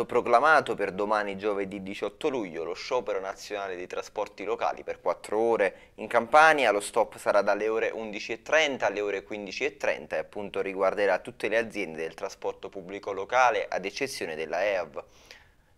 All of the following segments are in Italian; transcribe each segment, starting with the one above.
stato proclamato per domani giovedì 18 luglio lo sciopero nazionale dei trasporti locali per 4 ore in Campania, lo stop sarà dalle ore 11.30 alle ore 15.30 e appunto riguarderà tutte le aziende del trasporto pubblico locale ad eccezione della EAV.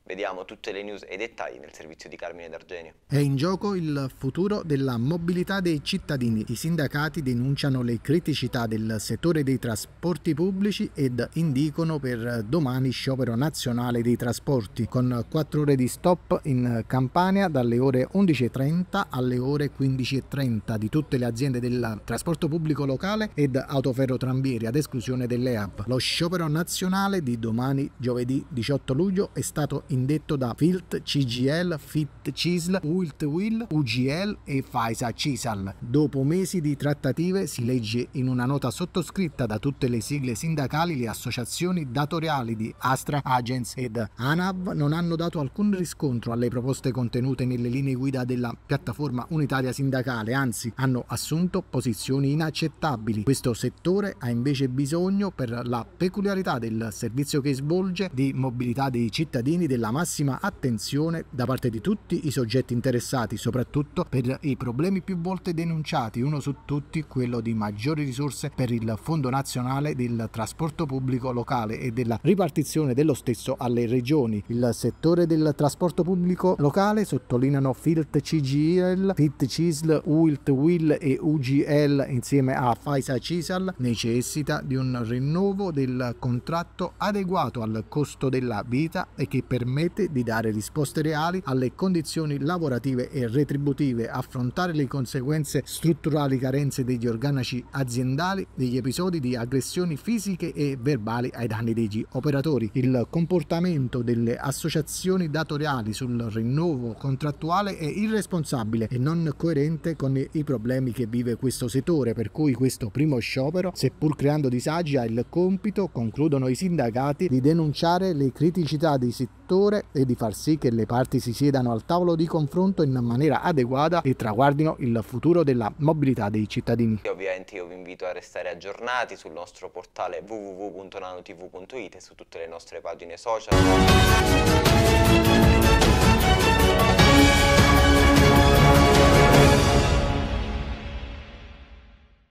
Vediamo tutte le news e i dettagli nel servizio di Carmine D'Argenio. È in gioco il futuro della mobilità dei cittadini. I sindacati denunciano le criticità del settore dei trasporti pubblici ed indicano per domani sciopero nazionale dei trasporti, con 4 ore di stop in Campania dalle ore 11.30 alle ore 15.30 di tutte le aziende del trasporto pubblico locale ed autoferro trambieri ad esclusione dell'EAP. Lo sciopero nazionale di domani giovedì 18 luglio è stato indetto da Filt, CGL, Fit CISL, Wilt Will, UGL e Faisa CISAL. Dopo mesi di trattative si legge in una nota sottoscritta da tutte le sigle sindacali le associazioni datoriali di Astra, Agents ed ANAV non hanno dato alcun riscontro alle proposte contenute nelle linee guida della piattaforma unitaria sindacale, anzi hanno assunto posizioni inaccettabili. Questo settore ha invece bisogno per la peculiarità del servizio che svolge di mobilità dei cittadini della la massima attenzione da parte di tutti i soggetti interessati, soprattutto per i problemi più volte denunciati, uno su tutti quello di maggiori risorse per il Fondo Nazionale del Trasporto Pubblico Locale e della ripartizione dello stesso alle regioni. Il settore del trasporto pubblico locale, sottolineano FILT CGL, FIT CISL, UILT WIL e UGL insieme a FAISA CISAL, necessita di un rinnovo del contratto adeguato al costo della vita e che permetta permette di dare risposte reali alle condizioni lavorative e retributive, affrontare le conseguenze strutturali carenze degli organici aziendali, degli episodi di aggressioni fisiche e verbali ai danni degli operatori, il comportamento delle associazioni datoriali sul rinnovo contrattuale è irresponsabile e non coerente con i problemi che vive questo settore, per cui questo primo sciopero, seppur creando disagi, ha il compito, concludono i sindacati, di denunciare le criticità dei settori giocatore e di far sì che le parti si siedano al tavolo di confronto in maniera adeguata e traguardino il futuro della mobilità dei cittadini. Ovviamente io vi invito a restare aggiornati sul nostro portale www.nanotv.it e su tutte le nostre pagine social.